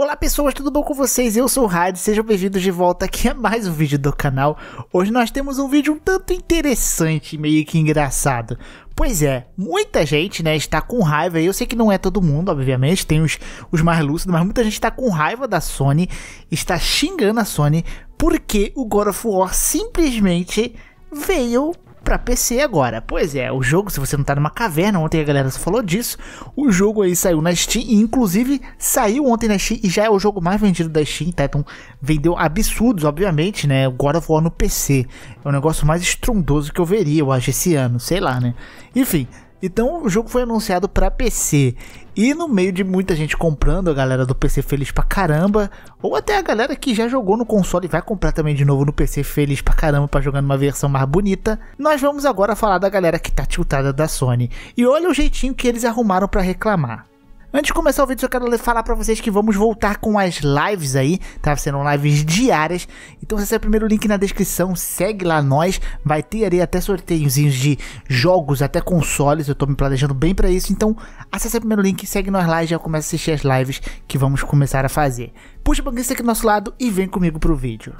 Olá pessoas, tudo bom com vocês? Eu sou o Raid, sejam bem-vindos de volta aqui a mais um vídeo do canal. Hoje nós temos um vídeo um tanto interessante, meio que engraçado. Pois é, muita gente, né, está com raiva, eu sei que não é todo mundo, obviamente, tem os, os mais lúcidos, mas muita gente está com raiva da Sony, está xingando a Sony, porque o God of War simplesmente veio para PC agora. Pois é, o jogo, se você não tá numa caverna, ontem a galera falou disso, o jogo aí saiu na Steam, e inclusive saiu ontem na Steam e já é o jogo mais vendido da Steam, tá? Então vendeu absurdos, obviamente, né? God of War no PC. É o negócio mais estrondoso que eu veria, eu acho, esse ano, sei lá, né? Enfim, então o jogo foi anunciado para PC. E no meio de muita gente comprando, a galera do PC feliz pra caramba, ou até a galera que já jogou no console e vai comprar também de novo no PC feliz pra caramba para jogar numa versão mais bonita. Nós vamos agora falar da galera que tá tiltada da Sony. E olha o jeitinho que eles arrumaram para reclamar. Antes de começar o vídeo, eu quero falar para vocês que vamos voltar com as lives aí, tá? Serão lives diárias. Então, esse é o primeiro link na descrição, segue lá nós. Vai ter ali até sorteiozinhos de jogos, até consoles. Eu tô me planejando bem para isso. Então, acesse o primeiro link, segue nós lá e já começa a assistir as lives que vamos começar a fazer. Puxa o banquinho aqui do nosso lado e vem comigo pro vídeo.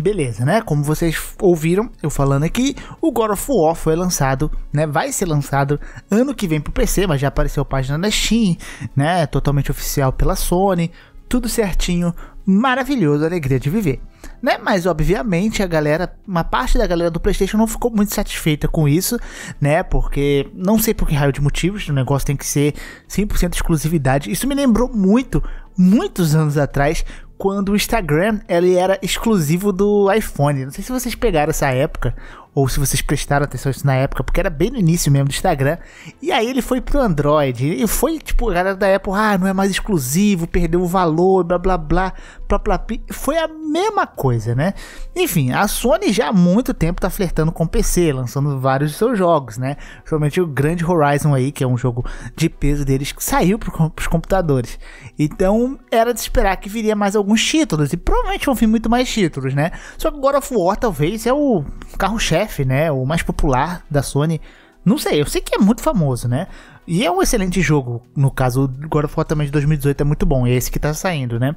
Beleza, né? Como vocês ouviram eu falando aqui, o God of War foi lançado, né? Vai ser lançado ano que vem pro PC, mas já apareceu página na Steam, né? Totalmente oficial pela Sony, tudo certinho, maravilhoso, alegria de viver. Né? Mas obviamente a galera, uma parte da galera do PlayStation não ficou muito satisfeita com isso, né? Porque não sei por que raio de motivos, o negócio tem que ser 100% exclusividade. Isso me lembrou muito muitos anos atrás, quando o Instagram ele era exclusivo do iPhone. Não sei se vocês pegaram essa época ou se vocês prestaram atenção nisso na época, porque era bem no início mesmo do Instagram. E aí ele foi pro Android. E foi, tipo, a galera da Apple, ah, não é mais exclusivo, perdeu o valor, blá blá blá, blá blá. blá. Foi a mesma coisa, né? Enfim, a Sony já há muito tempo tá flertando com o PC, lançando vários de seus jogos, né? Principalmente o Grand Horizon aí, que é um jogo de peso deles, que saiu pro, pros computadores. Então, então era de esperar que viria mais alguns títulos. E provavelmente vão vir muito mais títulos, né? Só que God of War talvez é o carro-chefe, né? O mais popular da Sony. Não sei, eu sei que é muito famoso, né? E é um excelente jogo. No caso, o God of War também de 2018 é muito bom. É esse que tá saindo, né?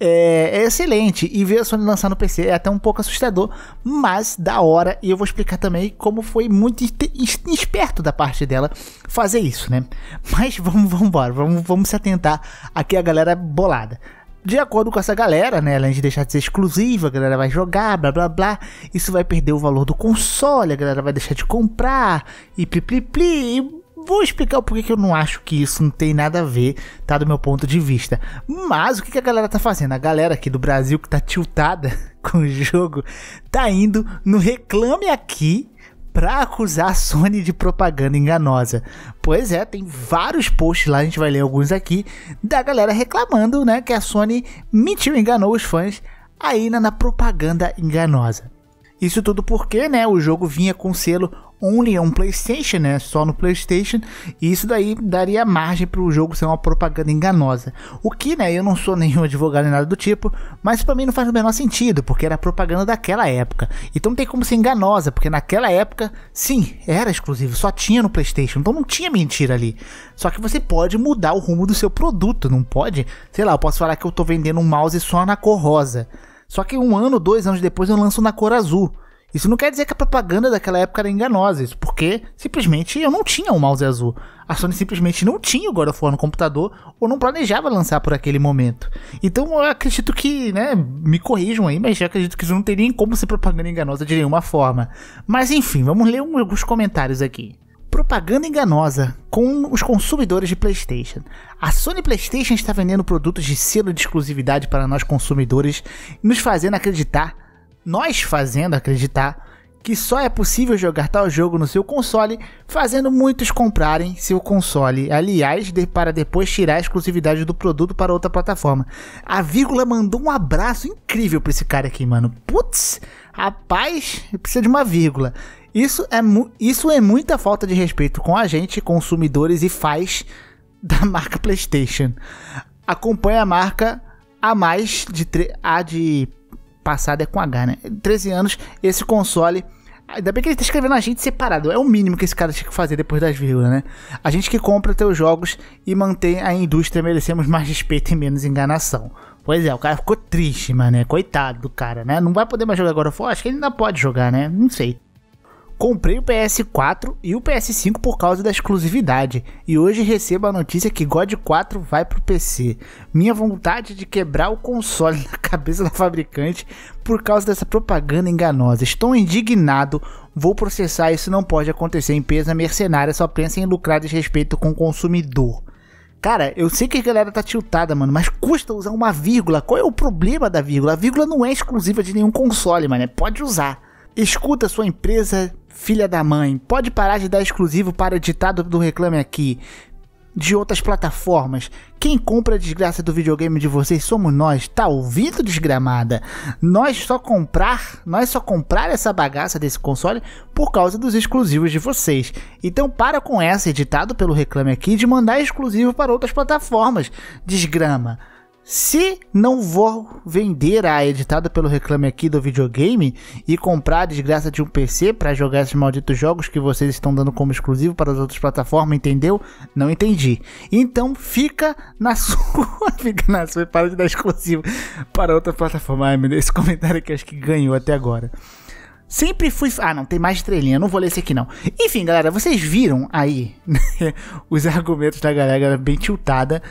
É, é, excelente. E ver a Sony lançar no PC é até um pouco assustador, mas da hora. E eu vou explicar também como foi muito esperto da parte dela fazer isso, né? Mas vamos, vamos embora. Vamos, vamos se atentar aqui a galera bolada de acordo com essa galera, né? Além de deixar de ser exclusiva, a galera vai jogar, blá blá blá. Isso vai perder o valor do console, a galera vai deixar de comprar e pli pli pli. Vou explicar o porquê que eu não acho que isso não tem nada a ver, tá? Do meu ponto de vista. Mas o que, que a galera tá fazendo? A galera aqui do Brasil que tá tiltada com o jogo tá indo no Reclame Aqui pra acusar a Sony de propaganda enganosa. Pois é, tem vários posts lá, a gente vai ler alguns aqui, da galera reclamando, né, que a Sony mentiu, enganou os fãs aí na propaganda enganosa. Isso tudo porque, né, o jogo vinha com selo only on PlayStation, né, só no PlayStation, e isso daí daria margem para o jogo ser uma propaganda enganosa. O que, né, eu não sou nenhum advogado nem nada do tipo, mas para mim não faz o menor sentido, porque era propaganda daquela época. Então não tem como ser enganosa, porque naquela época, sim, era exclusivo, só tinha no PlayStation, então não tinha mentira ali. Só que você pode mudar o rumo do seu produto, não pode? Sei lá, eu posso falar que eu estou vendendo um mouse só na cor rosa. Só que um ano, dois anos depois eu lanço na cor azul. Isso não quer dizer que a propaganda daquela época era enganosa, isso porque simplesmente eu não tinha um mouse azul. A Sony simplesmente não tinha o God of War no computador ou não planejava lançar por aquele momento. Então eu acredito que, né, me corrijam aí, mas eu acredito que isso não teria como ser propaganda enganosa de nenhuma forma. Mas enfim, vamos ler alguns comentários aqui propaganda enganosa com os consumidores de PlayStation. A Sony PlayStation está vendendo produtos de selo de exclusividade para nós consumidores, nos fazendo acreditar, nós fazendo acreditar, que só é possível jogar tal jogo no seu console, fazendo muitos comprarem seu console, aliás, de, para depois tirar a exclusividade do produto para outra plataforma. A vírgula mandou um abraço incrível para esse cara aqui, mano. Putz, rapaz, precisa de uma vírgula. Isso é, isso é muita falta de respeito com a gente, consumidores e faz da marca PlayStation. Acompanha a marca há mais de. A de. Passada é com H, né? 13 anos, esse console. Ainda bem que ele tá escrevendo a gente separado. É o mínimo que esse cara tinha que fazer depois das vírgulas, né? A gente que compra teus jogos e mantém a indústria, merecemos mais respeito e menos enganação. Pois é, o cara ficou triste, mano. Coitado do cara, né? Não vai poder mais jogar agora. Acho que ele ainda pode jogar, né? Não sei. Comprei o PS4 e o PS5 por causa da exclusividade, e hoje recebo a notícia que God 4 vai pro PC. Minha vontade é de quebrar o console na cabeça da fabricante por causa dessa propaganda enganosa. Estou indignado, vou processar, isso não pode acontecer. Empresa mercenária só pensa em lucrar desrespeito com o consumidor. Cara, eu sei que a galera tá tiltada, mano, mas custa usar uma vírgula. Qual é o problema da vírgula? A vírgula não é exclusiva de nenhum console, mano, é pode usar. Escuta sua empresa filha da mãe, pode parar de dar exclusivo para ditado do Reclame Aqui, de outras plataformas. Quem compra a desgraça do videogame de vocês somos nós, tá ouvindo desgramada? Nós só comprar, nós só comprar essa bagaça desse console por causa dos exclusivos de vocês. Então para com essa, editado pelo Reclame Aqui, de mandar exclusivo para outras plataformas. Desgrama. Se não vou vender a editada pelo Reclame Aqui do videogame e comprar a desgraça de um PC para jogar esses malditos jogos que vocês estão dando como exclusivo para as outras plataformas, entendeu? Não entendi. Então fica na sua, fica na sua e para de dar exclusivo para outra plataforma. Ai, meu Deus, esse comentário que acho que ganhou até agora. Sempre fui. Ah, não, tem mais estrelinha, não vou ler esse aqui não. Enfim, galera, vocês viram aí né, os argumentos da galera bem tiltada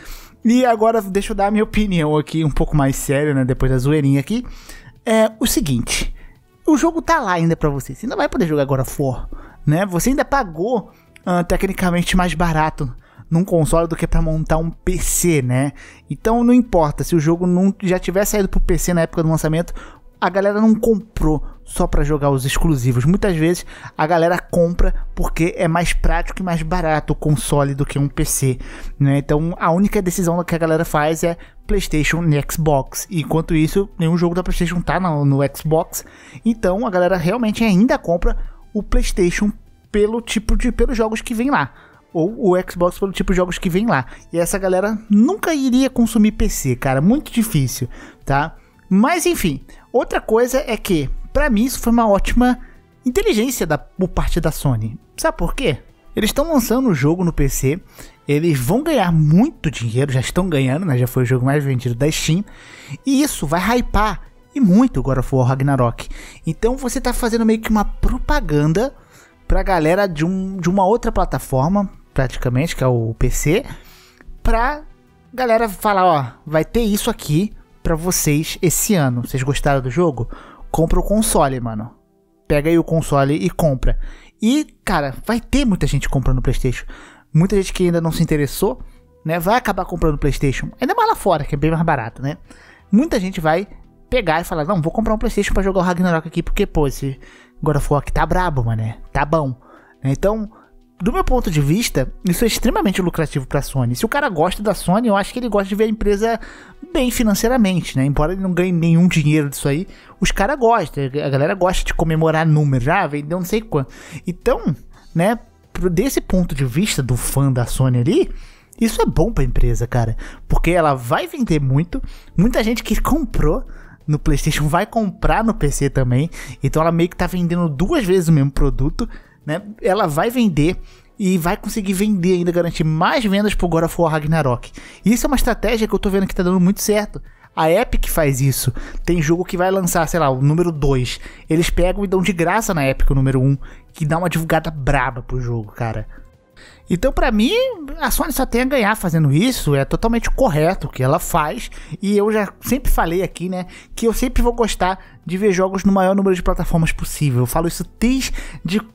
e agora deixa eu dar a minha opinião aqui, um pouco mais séria, né? Depois da zoeirinha aqui. É o seguinte: o jogo tá lá ainda para você. Você não vai poder jogar agora for, né? Você ainda pagou uh, tecnicamente mais barato num console do que para montar um PC, né? Então não importa se o jogo não já tivesse saído pro PC na época do lançamento, a galera não comprou só para jogar os exclusivos. Muitas vezes a galera compra porque é mais prático e mais barato o console do que um PC, né? Então a única decisão que a galera faz é PlayStation e Xbox. E, enquanto isso, nenhum jogo da PlayStation tá no, no Xbox. Então a galera realmente ainda compra o PlayStation pelo tipo de pelos jogos que vem lá ou o Xbox pelo tipo de jogos que vem lá. E essa galera nunca iria consumir PC, cara, muito difícil, tá? Mas enfim, outra coisa é que, para mim, isso foi uma ótima inteligência da, por parte da Sony. Sabe por quê? Eles estão lançando o jogo no PC, eles vão ganhar muito dinheiro, já estão ganhando, né? Já foi o jogo mais vendido da Steam, e isso vai hypar e muito agora God of War Ragnarok. Então você está fazendo meio que uma propaganda pra galera de, um, de uma outra plataforma, praticamente, que é o PC, pra galera falar, ó, vai ter isso aqui, para vocês esse ano. Vocês gostaram do jogo? Compra o console, mano. Pega aí o console e compra. E, cara, vai ter muita gente comprando PlayStation. Muita gente que ainda não se interessou, né, vai acabar comprando PlayStation. Ainda mais lá fora, que é bem mais barato, né? Muita gente vai pegar e falar: "Não, vou comprar um PlayStation para jogar o Ragnarok aqui, porque pô, esse God of War aqui tá brabo, mané. Tá bom". Então, do meu ponto de vista, isso é extremamente lucrativo para a Sony. Se o cara gosta da Sony, eu acho que ele gosta de ver a empresa bem financeiramente, né? Embora ele não ganhe nenhum dinheiro disso aí, os caras gostam. A galera gosta de comemorar números, ah, vendeu não sei quanto. Então, né, desse ponto de vista do fã da Sony ali, isso é bom para a empresa, cara, porque ela vai vender muito, muita gente que comprou no PlayStation vai comprar no PC também. Então ela meio que tá vendendo duas vezes o mesmo produto né? Ela vai vender e vai conseguir vender ainda, garantir mais vendas pro God of War Ragnarok. isso é uma estratégia que eu tô vendo que tá dando muito certo. A Epic faz isso. Tem jogo que vai lançar, sei lá, o número 2. Eles pegam e dão de graça na Epic o número 1, um, que dá uma divulgada braba pro jogo, cara. Então, para mim, a Sony só tem a ganhar fazendo isso, é totalmente correto o que ela faz. E eu já sempre falei aqui, né, que eu sempre vou gostar de ver jogos no maior número de plataformas possível. Eu falo isso desde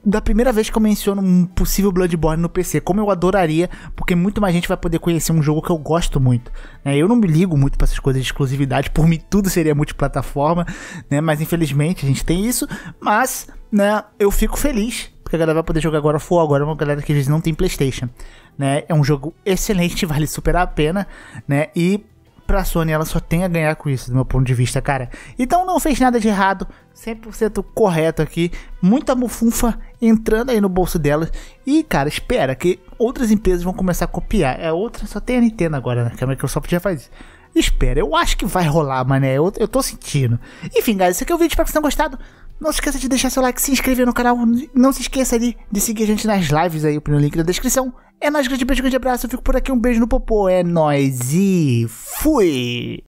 da primeira vez que eu menciono um possível Bloodborne no PC, como eu adoraria, porque muito mais gente vai poder conhecer um jogo que eu gosto muito. Né? Eu não me ligo muito para essas coisas de exclusividade, por mim tudo seria multiplataforma, né? Mas infelizmente a gente tem isso, mas né, eu fico feliz porque a galera vai poder jogar agora full agora, é uma galera que às vezes não tem PlayStation, né? É um jogo excelente, vale super a pena, né? E pra Sony ela só tem a ganhar com isso, do meu ponto de vista, cara. Então não fez nada de errado, 100% correto aqui, muita mufunfa entrando aí no bolso dela. E, cara, espera que outras empresas vão começar a copiar. É outra, só tem a Nintendo agora, né? Que a Microsoft já faz isso. Espera, eu acho que vai rolar, mané. Eu, eu tô sentindo. Enfim, guys, esse aqui é o vídeo. Espero que vocês tenham gostado. Não se esqueça de deixar seu like, se inscrever no canal. Não se esqueça ali de seguir a gente nas lives aí, o primeiro link da descrição. É nóis, grande beijo, grande abraço. Eu fico por aqui, um beijo no popô. É nóis e fui!